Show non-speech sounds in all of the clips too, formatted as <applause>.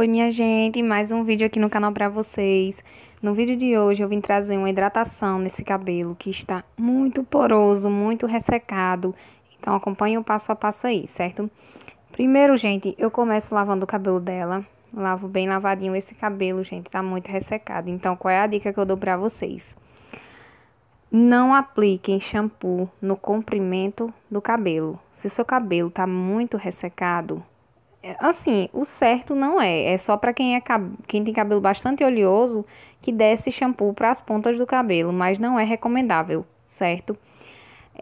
Oi, minha gente, mais um vídeo aqui no canal pra vocês. No vídeo de hoje eu vim trazer uma hidratação nesse cabelo que está muito poroso, muito ressecado. Então acompanhe o passo a passo aí, certo? Primeiro, gente, eu começo lavando o cabelo dela. Lavo bem lavadinho esse cabelo, gente, tá muito ressecado. Então qual é a dica que eu dou pra vocês? Não apliquem shampoo no comprimento do cabelo. Se o seu cabelo tá muito ressecado, é, assim, o certo não é. É só para quem, é, quem tem cabelo bastante oleoso que desce shampoo para as pontas do cabelo, mas não é recomendável, certo?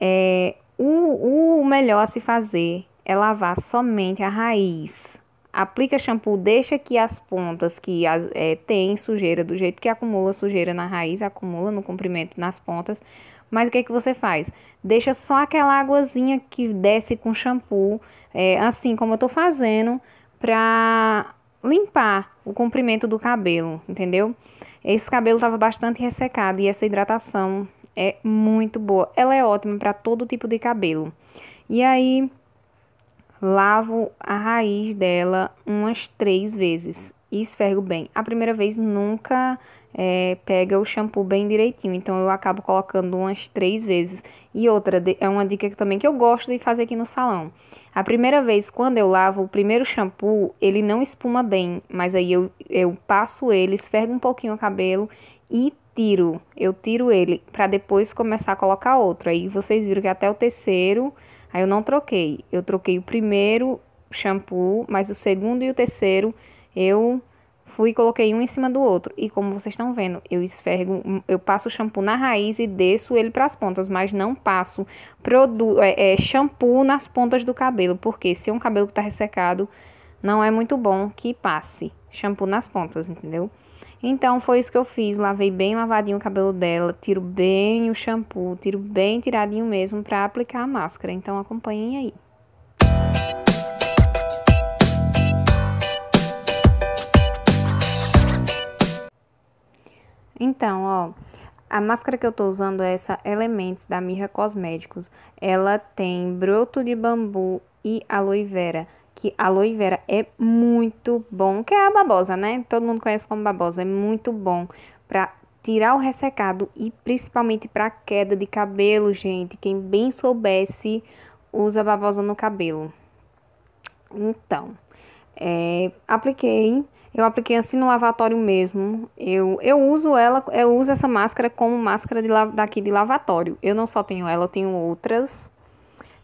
É, o, o melhor a se fazer é lavar somente a raiz. Aplica shampoo, deixa que as pontas que as, é, tem sujeira, do jeito que acumula sujeira na raiz, acumula no comprimento nas pontas. Mas o que, é que você faz? Deixa só aquela águazinha que desce com shampoo é, assim como eu estou fazendo, para limpar o comprimento do cabelo, entendeu? Esse cabelo estava bastante ressecado e essa hidratação é muito boa. Ela é ótima para todo tipo de cabelo. E aí, lavo a raiz dela umas três vezes e esfrego bem. A primeira vez nunca é, pega o shampoo bem direitinho. Então eu acabo colocando umas três vezes. E outra, é uma dica também que eu gosto de fazer aqui no salão. A primeira vez, quando eu lavo o primeiro shampoo, ele não espuma bem, mas aí eu, eu passo ele, esfrego um pouquinho o cabelo e tiro. Eu tiro ele para depois começar a colocar outro. Aí vocês viram que até o terceiro, aí eu não troquei. Eu troquei o primeiro shampoo, mas o segundo e o terceiro eu fui e coloquei um em cima do outro. E como vocês estão vendo, eu esfergo, eu passo o shampoo na raiz e desço ele para as pontas, mas não passo produto, é, é, shampoo nas pontas do cabelo, porque se é um cabelo que está ressecado, não é muito bom que passe shampoo nas pontas, entendeu? Então foi isso que eu fiz, lavei bem lavadinho o cabelo dela, tiro bem o shampoo, tiro bem tiradinho mesmo para aplicar a máscara. Então acompanhem aí. Então, ó, a máscara que eu tô usando é essa elementos da Mirra Cosméticos. Ela tem broto de bambu e aloe vera. Que aloe vera é muito bom, que é a babosa, né? Todo mundo conhece como babosa. É muito bom pra tirar o ressecado e principalmente pra queda de cabelo, gente. Quem bem soubesse, usa babosa no cabelo. Então, é, apliquei eu apliquei assim no lavatório mesmo. Eu, eu uso ela, eu uso essa máscara como máscara de, daqui de lavatório. Eu não só tenho ela, eu tenho outras.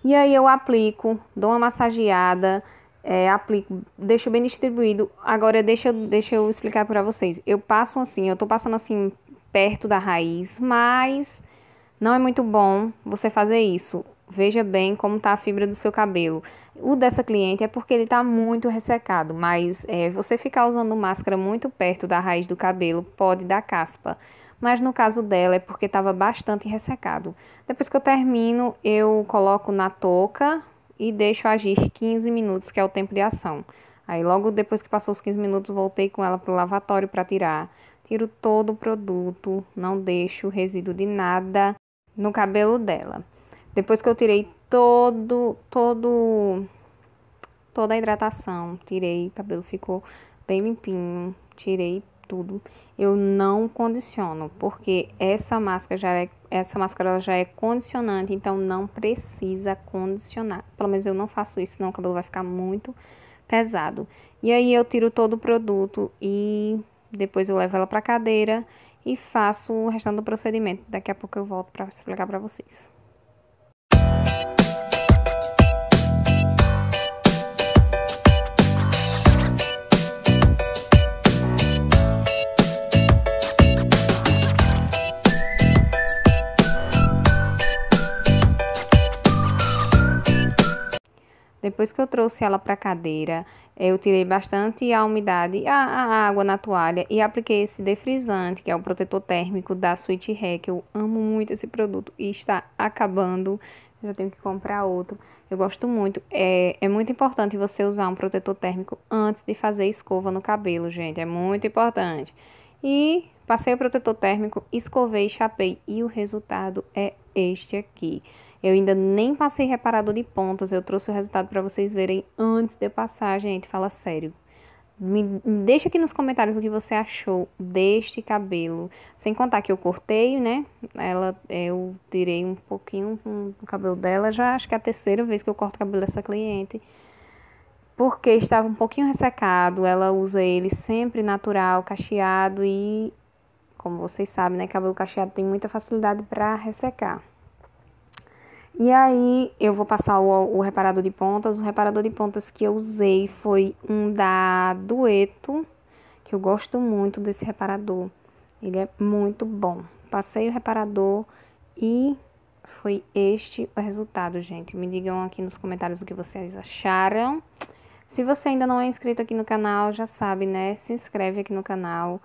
E aí eu aplico, dou uma massageada, é, aplico, deixo bem distribuído. Agora deixa, deixa eu explicar para vocês. Eu passo assim, eu tô passando assim perto da raiz, mas não é muito bom você fazer isso veja bem como está a fibra do seu cabelo. O dessa cliente é porque ele está muito ressecado, mas é, você ficar usando máscara muito perto da raiz do cabelo pode dar caspa. Mas no caso dela é porque estava bastante ressecado. Depois que eu termino, eu coloco na touca e deixo agir 15 minutos, que é o tempo de ação. Aí logo depois que passou os 15 minutos, voltei com ela para o lavatório para tirar. Tiro todo o produto, não deixo resíduo de nada no cabelo dela. Depois que eu tirei todo, todo, toda a hidratação, tirei, o cabelo ficou bem limpinho, tirei tudo. Eu não condiciono, porque essa máscara já é, essa máscara já é condicionante, então não precisa condicionar. Pelo menos eu não faço isso, senão o cabelo vai ficar muito pesado. E aí eu tiro todo o produto e depois eu levo ela para cadeira e faço o restante do procedimento. Daqui a pouco eu volto para explicar para vocês. Depois que eu trouxe ela para a cadeira, eu tirei bastante a umidade, a, a, água na toalha e apliquei esse defrisante, que é o protetor térmico da Sweet Hack. Eu amo muito esse produto e está acabando. Eu já tenho que comprar outro. Eu gosto muito. É, é muito importante você usar um protetor térmico antes de fazer escova no cabelo, gente. É muito importante. E Passei o protetor térmico, escovei, chapei e o resultado é este aqui. Eu ainda nem passei reparador de pontas, eu trouxe o resultado para vocês verem antes de eu passar, gente, fala sério. Me deixa aqui nos comentários o que você achou deste cabelo. Sem contar que eu cortei, né? Ela, eu tirei um pouquinho do cabelo dela, já acho que é a terceira vez que eu corto o cabelo dessa cliente. Porque estava um pouquinho ressecado, ela usa ele sempre natural, cacheado e como vocês sabem, né? Cabelo cacheado tem muita facilidade para ressecar. E aí eu vou passar o, o, reparador de pontas. O reparador de pontas que eu usei foi um da Dueto, que eu gosto muito desse reparador. Ele é muito bom. Passei o reparador e foi este o resultado, gente. Me digam aqui nos comentários o que vocês acharam. Se você ainda não é inscrito aqui no canal, já sabe, né? Se inscreve aqui no canal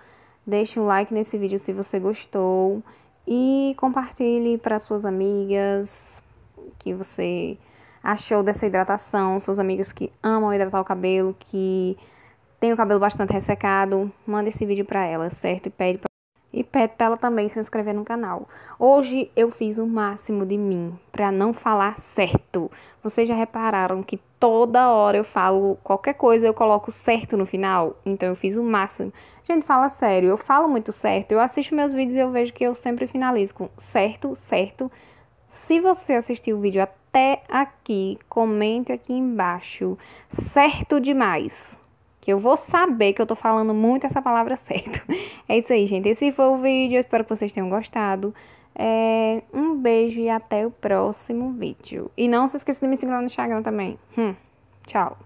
Deixe um like nesse vídeo se você gostou e compartilhe para suas amigas que você achou dessa hidratação, suas amigas que amam hidratar o cabelo, que tem o cabelo bastante ressecado, manda esse vídeo para elas, certo? E pede pra e pede para ela também se inscrever no canal. Hoje eu fiz o máximo de mim para não falar certo. Vocês já repararam que toda hora eu falo qualquer coisa, eu coloco certo no final? Então eu fiz o máximo. Gente, fala sério, eu falo muito certo. Eu assisto meus vídeos e eu vejo que eu sempre finalizo com certo, certo. Se você assistiu o vídeo até aqui, comente aqui embaixo. Certo demais! que eu vou saber que eu tô falando muito essa palavra <laughs> certo. É isso aí, gente. Esse foi o vídeo. Eu espero que vocês tenham gostado. É, um beijo e até o próximo vídeo. E não se esqueça de me seguir lá no Instagram também. Hum, tchau.